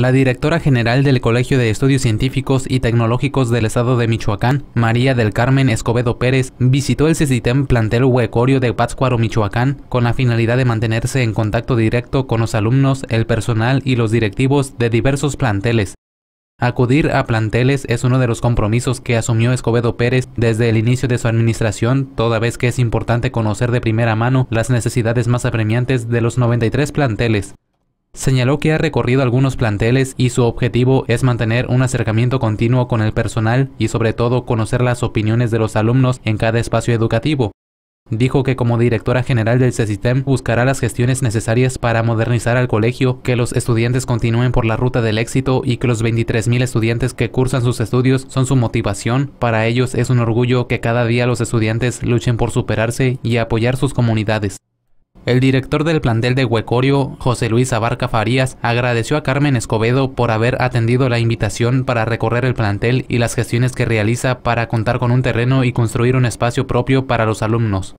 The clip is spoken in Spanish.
La directora general del Colegio de Estudios Científicos y Tecnológicos del Estado de Michoacán, María del Carmen Escobedo Pérez, visitó el CECITEM plantel huecorio de Pátzcuaro, Michoacán, con la finalidad de mantenerse en contacto directo con los alumnos, el personal y los directivos de diversos planteles. Acudir a planteles es uno de los compromisos que asumió Escobedo Pérez desde el inicio de su administración, toda vez que es importante conocer de primera mano las necesidades más apremiantes de los 93 planteles. Señaló que ha recorrido algunos planteles y su objetivo es mantener un acercamiento continuo con el personal y sobre todo conocer las opiniones de los alumnos en cada espacio educativo. Dijo que como directora general del sistema buscará las gestiones necesarias para modernizar al colegio, que los estudiantes continúen por la ruta del éxito y que los 23.000 estudiantes que cursan sus estudios son su motivación. Para ellos es un orgullo que cada día los estudiantes luchen por superarse y apoyar sus comunidades. El director del plantel de Huecorio, José Luis Abarca Farías, agradeció a Carmen Escobedo por haber atendido la invitación para recorrer el plantel y las gestiones que realiza para contar con un terreno y construir un espacio propio para los alumnos.